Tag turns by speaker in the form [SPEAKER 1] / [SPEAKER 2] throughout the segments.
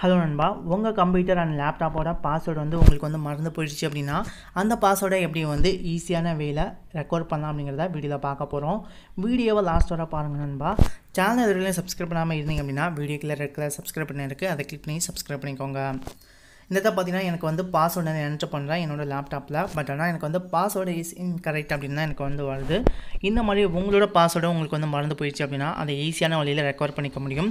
[SPEAKER 1] hello நண்பா உங்கள் computer and லேப்டாப்போட password வந்து உங்களுக்கு வந்து மறந்து போயிடுச்சு அப்படின்னா அந்த பாஸ்வேர்டை எப்படி வந்து ஈஸியான வேலை ரெக்கார்ட் பண்ணலாம் அப்படிங்கிறத வீடியோவில் பார்க்க போகிறோம் வீடியோவை லாஸ்ட்டோட பாருங்கள் நண்பா சேனல் எதுவும் சப்ஸ்கிரைப் பண்ணாமல் இருந்தீங்க அப்படின்னா வீடியோக்கில் இருக்கிற சப்ஸ்கிரைப் பண்ணியிருக்கு அதை கிளிக் பண்ணி சப்ஸ்கிரைப் பண்ணிக்கோங்க இந்த பார்த்தீங்கன்னா எனக்கு வந்து பாஸ்வேர்டு நான் என்ட்ரு பண்ணுறேன் என்னோடய லேப்டாப்பில் பட் ஆனால் எனக்கு வந்து பாஸ்வேர்டு இஸ் இன்கரெக்ட் அப்படின்னு தான் எனக்கு வந்து வருது இந்த மாதிரி உங்களோட பாஸ்வேர்டு உங்களுக்கு வந்து மறந்து போயிடுச்சு அப்படின்னா அதை ஈஸியான வழியில் ரெக்கவர் பண்ணிக்க முடியும்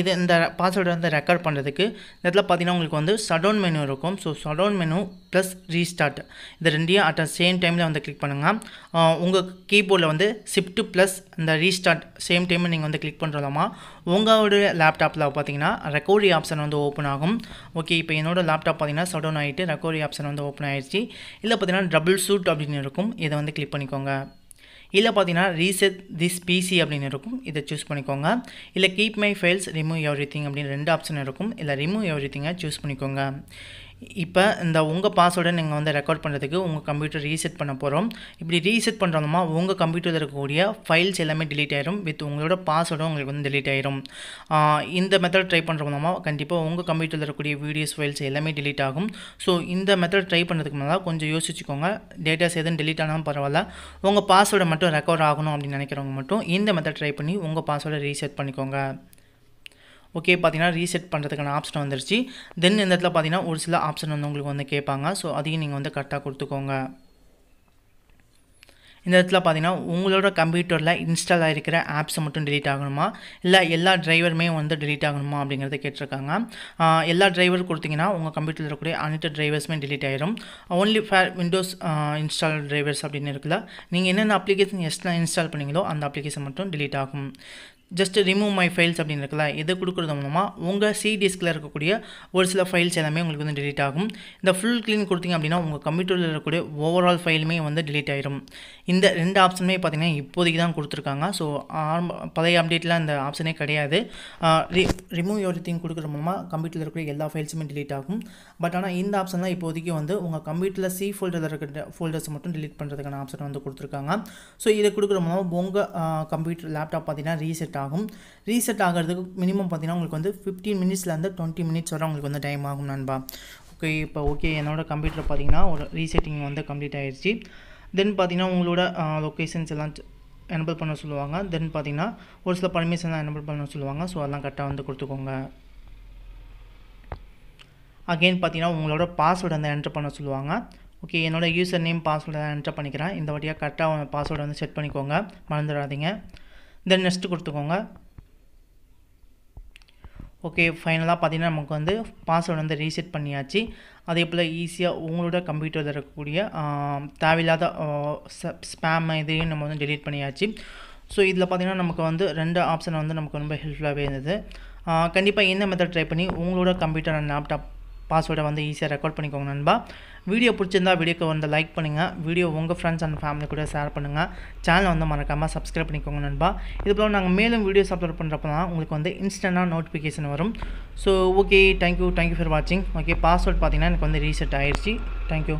[SPEAKER 1] இது இந்த பாஸ்வேர்டு வந்து ரெக்கவர் பண்ணுறதுக்கு இந்த இடத்துல பார்த்தீங்கன்னா உங்களுக்கு வந்து சடோன் மெனு இருக்கும் so shutdown menu plus restart இது ரெண்டையும் அட் சேம் டைமில் வந்து கிளிக் பண்ணுங்கள் உங்கள் கீபோர்டில் வந்து ஷிஃப்ட் ப்ளஸ் இந்த ரீஸ்டார்ட் சேம் டைமில் நீங்கள் வந்து கிளிக் பண்ணுறதாமா உங்களோட லேப்டாப்பில் பார்த்தீங்கன்னா ரெக்கவரி ஆப்ஷன் வந்து ஓப்பன் ஆகும் ஓகே இப்போ என்னோட என்னோட லேப்டாப் பார்த்தீங்கன்னா சடவுன் ஆகிட்டு ரெக்கவரி ஆப்ஷன் வந்து ஓப்பன் ஆகிடுச்சு இல்லை பார்த்தீங்கன்னா டபுள் சூட் அப்படின்னு இருக்கும் இதை வந்து கிளிக் பண்ணிக்கோங்க இல்லை பார்த்தீங்கன்னா ரீசெட் திஸ் பிசி அப்படின்னு இருக்கும் இதை சூஸ் பண்ணிக்கோங்க இல்லை keep my files remove everything அப்படின்னு ரெண்டு ஆப்ஷன் இருக்கும் இல்லை ரிமூவ் எவ்ரி திங்கை சூஸ் பண்ணிக்கோங்க இப்போ இந்த உங்கள் பாஸ்வேர்டை நீங்கள் வந்து ரெக்கார்ட் பண்ணுறதுக்கு உங்கள் கம்ப்யூட்டர் ரீசெட் பண்ண போகிறோம் இப்படி ரீசெட் பண்ணுறோமா உங்கள் கம்ப்யூட்டரில் இருக்கக்கூடிய ஃபைல்ஸ் எல்லாமே டிலீட் ஆயிரும் வித் உங்களோட பாஸ்வேர்டும் உங்களுக்கு வந்து டிலீட் ஆயிரும் இந்த மெத்தட் ட்ரை பண்ணுறோம்னா கண்டிப்பாக உங்கள் கம்ப்யூட்டரில் இருக்கக்கூடிய வீடியோஸ் ஃபைல்ஸ் எல்லாமே டிலீட் ஆகும் ஸோ இந்த மெத்தட் ட்ரை பண்ணுறதுக்கு முன்னாடி கொஞ்சம் யோசிச்சுக்கோங்க டேட்டாஸ் எதுவும் டிலீட் ஆனாலும் பரவாயில்ல உங்கள் பாஸ்வேர்டை மட்டும் ரெக்கார்ட் ஆகணும் அப்படின்னு நினைக்கிறவங்க மட்டும் இந்த மெத்தட் ட்ரை பண்ணி உங்கள் பாஸ்வேர்டை ரீசெட் பண்ணிக்கோங்க ஓகே பார்த்தீங்கன்னா ரீசெட் பண்ணுறதுக்கான ஆப்ஷன் வந்துருச்சு தென் இந்த இடத்துல பார்த்தீங்கன்னா ஒரு சில ஆப்ஷன் வந்து உங்களுக்கு வந்து கேட்பாங்க ஸோ அதையும் நீங்கள் வந்து கரெக்டாக கொடுத்துக்கோங்க இந்த இடத்துல பார்த்தீங்கன்னா உங்களோட கம்ப்யூட்டரில் இன்ஸ்டால் ஆகிருக்கிற ஆப்ஸை மட்டும் டிலீட் ஆகணுமா இல்லை எல்லா டிரைவருமே வந்து டிலீட் ஆகணுமா அப்படிங்கிறத கேட்டிருக்காங்க எல்லா டிரைவர் கொடுத்தீங்கன்னா உங்கள் கம்ப்யூட்டரில் இருக்கக்கூடிய அனைத்து டிரைவர்ஸுமே டிலீட் ஆகிடும் only for Windows install drivers அப்படின்னு இருக்குல்ல நீங்கள் என்னென்ன அப்ளிகேஷன் எக்ஸ்ட்ரா இன்ஸ்டால் பண்ணீங்களோ அந்த அப்ளிகேஷன் மட்டும் டிலீட் ஆகும் ஜஸ்ட் ரிமூவ் மை ஃபைல்ஸ் அப்படின்னு இருக்குல்ல இதை கொடுக்குறது மூலமாக உங்கள் சி டிஸ்கில் இருக்கக்கூடிய ஒரு சில ஃபைல்ஸ் எல்லாமே உங்களுக்கு வந்து டிலீட் ஆகும் இந்த ஃபுல் க்ளீன் கொடுத்திங்க அப்படின்னா உங்கள் கம்ப்யூட்டரில் இருக்கக்கூடிய ஓவரால் ஃபைலுமே வந்து டிலீட் ஆகிடும் இந்த ரெண்டு ஆப்ஷனுமே பார்த்திங்கன்னா இப்போதைக்கு தான் கொடுத்துருக்காங்க ஸோ ஆரம்ப பழைய அப்டேட்லாம் இந்த ஆப்ஷனே கிடையாது ரிமூவ் எவ்ரி திங் கொடுக்குற மூலமாக கம்ப்யூட்டரில் இருக்கக்கூடிய எல்லா ஃபைல்ஸுமே டிலீட் ஆகும் பட் ஆனால் இந்த ஆப்ஷன்லாம் இப்போதைக்கு வந்து உங்கள் கம்ப்யூட்டரில் சி ஃபோல்டரில் இருக்கிற ஃபோல்டர்ஸ் மட்டும் டிலீட் பண்ணுறதுக்கான ஆப்ஷன் வந்து கொடுத்துருக்காங்க ஸோ இதை கொடுக்குற மூலமாக உங்கள் கம்ப்யூட்டர் லேப்டாப் பார்த்திங்கன்னா ரீசெட் ஆகும் ஆகும் ரீசெட் ஆகிறதுக்கு மினிமம் பார்த்தீங்கன்னா உங்களுக்கு வந்து ஃபிஃப்டின் மினிட்ஸ்லேருந்து டுவெண்ட்டி மினிட்ஸ் வர உங்களுக்கு வந்து டைம் ஆகும் நண்பா ஓகே இப்போ ஓகே என்னோடய கம்ப்யூட்டர் பார்த்தீங்கன்னா ஒரு ரீசெட்டிங் வந்து கம்ப்ளீட் ஆகிடுச்சு தென் பார்த்தீங்கன்னா உங்களோட லொக்கேஷன்ஸ் எல்லாம் எனபிள் பண்ண சொல்லுவாங்க தென் பார்த்தீங்கன்னா ஒரு சில பர்மிஷன் தான் எனபிள் பண்ண சொல்லுவாங்க ஸோ அதெல்லாம் கரெக்டாக வந்து கொடுத்துக்கோங்க அகெயின் பார்த்தீங்கன்னா உங்களோட பாஸ்வேர்டு வந்து என்ட்ரு பண்ண சொல்லுவாங்க ஓகே என்னோடய யூசர் நேம் பாஸ்வேர்டு என்ட்ரு பண்ணிக்கிறேன் இந்த வாட்டியாக கரெக்டாக பாஸ்வேர்டு வந்து செட் பண்ணிக்கோங்க மறந்துடாதீங்க தென் நெக்ஸ்ட்டு கொடுத்துக்கோங்க ஓகே ஃபைனலாக பார்த்தீங்கன்னா நமக்கு வந்து பாஸ்வேர்டு வந்து ரீசெட் பண்ணியாச்சு அதே போல் ஈஸியாக உங்களோட கம்ப்யூட்டரில் இருக்கக்கூடிய தேவையில்லாத ஸ்பேம் இதையும் நம்ம வந்து டெலீட் பண்ணியாச்சு ஸோ இதில் பார்த்திங்கன்னா நமக்கு வந்து ரெண்டு ஆப்ஷன் வந்து நமக்கு ரொம்ப ஹெல்ப்ஃபுல்லாகவே இருந்தது கண்டிப்பாக என்ன மெத்தட் ட்ரை பண்ணி உங்களோட கம்ப்யூட்டர் அண்ட் லேப்டாப் பாஸ்வேர்டை வந்து ஈஸியாக ரெக்கார்ட் பண்ணிக்கோங்க நண்பா வீடியோ பிடிச்சிருந்தா வீடியோக்கு வந்து லைக் பண்ணுங்கள் வீடியோ உங்கள் ஃப்ரெண்ட்ஸ் அண்ட் ஃபேமிலி கூட ஷேர் பண்ணுங்கள் சேனலை வந்து மறக்காமல் சப்ஸ்கிரைப் பண்ணிக்கோங்க நண்பா இது போல் நாங்கள் மேலும் வீடியோஸ் அப்லோட் பண்ணுறப்போ தான் உங்களுக்கு வந்து இன்ஸ்டண்ட்டாக நோட்டிஃபிகேஷன் வரும் so okay thank you thank you for வாட்சிங் ஓகே பாஸ்வேர்ட் பார்த்தீங்கன்னா எனக்கு வந்து ரீசெட் ஆயிடுச்சு தேங்க்யூ